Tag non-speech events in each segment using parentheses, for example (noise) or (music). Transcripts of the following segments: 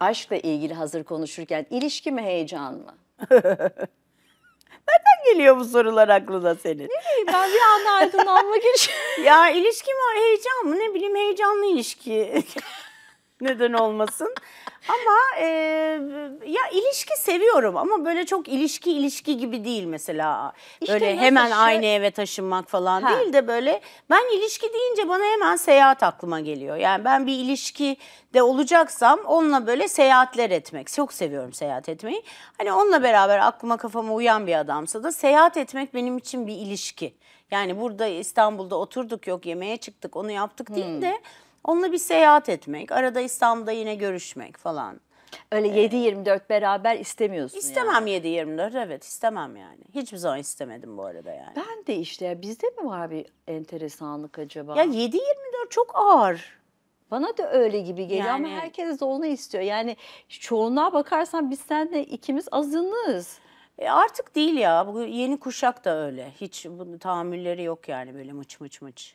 aşkla ilgili hazır konuşurken ilişki mi heyecan mı? (laughs) Nereden geliyor bu sorular aklına senin? Ne bileyim ben bir anda aydınlanmak için. (laughs) ya ilişki mi heyecan mı ne bileyim heyecanlı ilişki. (laughs) Neden olmasın? Ama e, ya ilişki seviyorum ama böyle çok ilişki ilişki gibi değil mesela. İşte böyle nasıl hemen şu- şey- aynı eve taşınmak falan Ha. değil de böyle ben ilişki deyince bana hemen seyahat aklıma geliyor. Yani ben bir ilişki de olacaksam onunla böyle seyahatler etmek. Çok seviyorum seyahat etmeyi. Hani onunla beraber aklıma kafama uyan bir adamsa da seyahat etmek benim için bir ilişki. Yani burada İstanbul'da oturduk yok yemeğe çıktık onu yaptık hmm. değil de Onunla bir seyahat etmek, arada İstanbul'da yine görüşmek falan. Öyle ee, 7-24 beraber istemiyorsun İstemem yani. 7-24 evet istemem yani. Hiçbir zaman istemedim bu arada yani. Ben de işte bizde mi var bir enteresanlık acaba? Ya 7-24 çok ağır. Bana da öyle gibi geliyor yani, ama herkes de onu istiyor. Yani çoğunluğa bakarsan biz senle ikimiz azınız. E artık değil ya. Bu yeni kuşak da öyle. Hiç bu tahammülleri yok yani böyle mıç mıç mıç.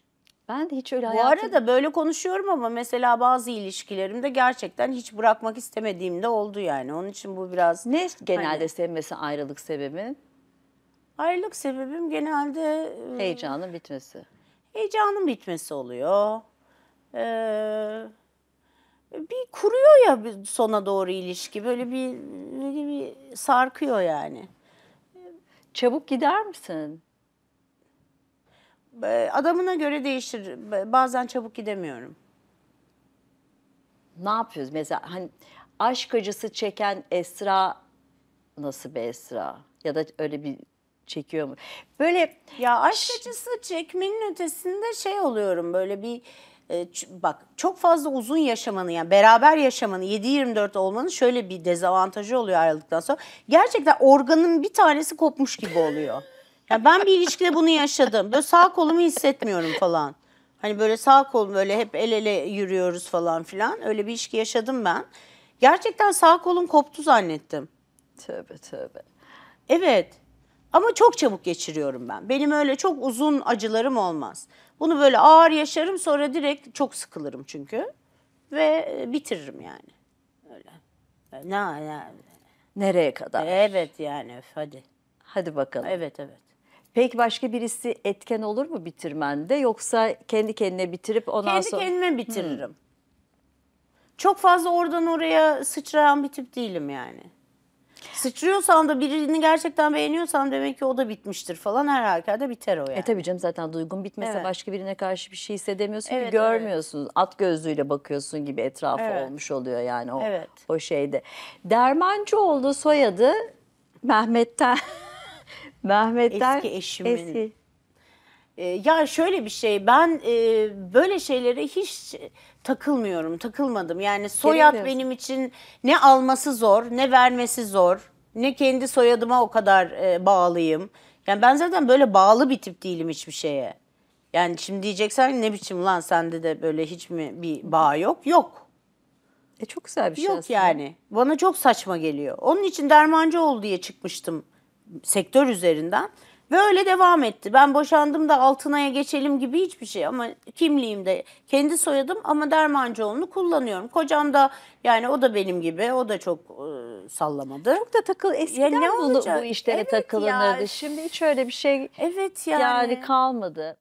Ben de hiç öyle Bu arada böyle konuşuyorum ama mesela bazı ilişkilerimde gerçekten hiç bırakmak istemediğimde oldu yani. Onun için bu biraz... Ne genelde hani... senin ayrılık sebebi? Ayrılık sebebim genelde... Iı, Heyecanın bitmesi. Heyecanın bitmesi oluyor. Ee, bir kuruyor ya sona doğru ilişki. Böyle bir, böyle bir sarkıyor yani. Çabuk gider misin? adamına göre değişir. Bazen çabuk gidemiyorum. Ne yapıyoruz? Mesela hani aşk acısı çeken Esra nasıl bir Esra? Ya da öyle bir çekiyor mu? Böyle ya aşk acısı çekmenin ötesinde şey oluyorum böyle bir e, bak çok fazla uzun yaşamanı yani beraber yaşamanın 7-24 olmanın şöyle bir dezavantajı oluyor ayrıldıktan sonra. Gerçekten organın bir tanesi kopmuş gibi oluyor. (laughs) Ya ben bir ilişkide bunu yaşadım. Böyle sağ kolumu hissetmiyorum falan. Hani böyle sağ kolum böyle hep el ele yürüyoruz falan filan. Öyle bir ilişki yaşadım ben. Gerçekten sağ kolum koptu zannettim. Tövbe tövbe. Evet. Ama çok çabuk geçiriyorum ben. Benim öyle çok uzun acılarım olmaz. Bunu böyle ağır yaşarım sonra direkt çok sıkılırım çünkü. Ve e, bitiririm yani. Öyle. E, ne, ne. Nereye kadar? Evet yani hadi. Hadi bakalım. Evet evet. Peki başka birisi etken olur mu bitirmende yoksa kendi kendine bitirip ondan kendi sonra... Kendi kendime bitiririm. Hmm. Çok fazla oradan oraya sıçrayan bir tip değilim yani. Sıçrıyorsam da birini gerçekten beğeniyorsam demek ki o da bitmiştir falan her halükarda biter o e yani. E tabii canım zaten duygun bitmese evet. başka birine karşı bir şey hissedemiyorsun evet, ki görmüyorsun. Evet. At gözlüğüyle bakıyorsun gibi etrafı evet. olmuş oluyor yani o, evet. o şeyde. Dermancıoğlu soyadı Mehmet'ten (laughs) Mehmetler eski eşimin. Eski. Ee, ya şöyle bir şey ben e, böyle şeylere hiç takılmıyorum, takılmadım. Yani soyad benim için ne alması zor, ne vermesi zor, ne kendi soyadıma o kadar e, bağlıyım. Yani ben zaten böyle bağlı bir tip değilim hiçbir şeye. Yani şimdi diyeceksen ne biçim lan sende de böyle hiç mi bir bağ yok? Yok. E çok güzel bir şey Yok aslında. yani. Bana çok saçma geliyor. Onun için dermancı ol diye çıkmıştım sektör üzerinden. ve Böyle devam etti. Ben boşandım da altınaya geçelim gibi hiçbir şey ama kimliğimde kendi soyadım ama Dermancıoğlu'nu kullanıyorum. Kocam da yani o da benim gibi o da çok e, sallamadı. Çok da takıl eskiden ya ne bu, bu işlere evet takılınırdı. Ya. Şimdi hiç öyle bir şey evet yani. yani kalmadı.